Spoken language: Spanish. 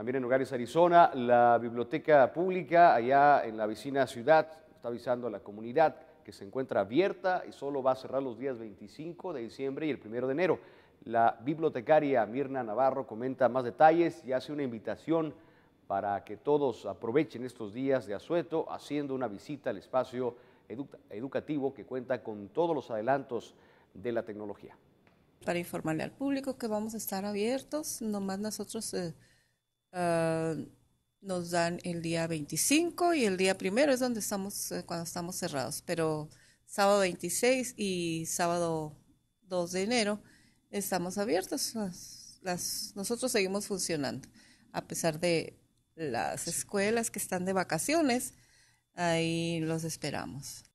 También en Hogares Arizona, la biblioteca pública allá en la vecina ciudad está avisando a la comunidad que se encuentra abierta y solo va a cerrar los días 25 de diciembre y el 1 de enero. La bibliotecaria Mirna Navarro comenta más detalles y hace una invitación para que todos aprovechen estos días de asueto haciendo una visita al espacio educativo que cuenta con todos los adelantos de la tecnología. Para informarle al público que vamos a estar abiertos, nomás nosotros... Eh, Ah, nos dan el día 25 y el día primero es donde estamos eh, cuando estamos cerrados, pero sábado 26 y sábado 2 de enero estamos abiertos. las, nosotros seguimos funcionando a pesar de las escuelas que están de vacaciones, ahí los esperamos.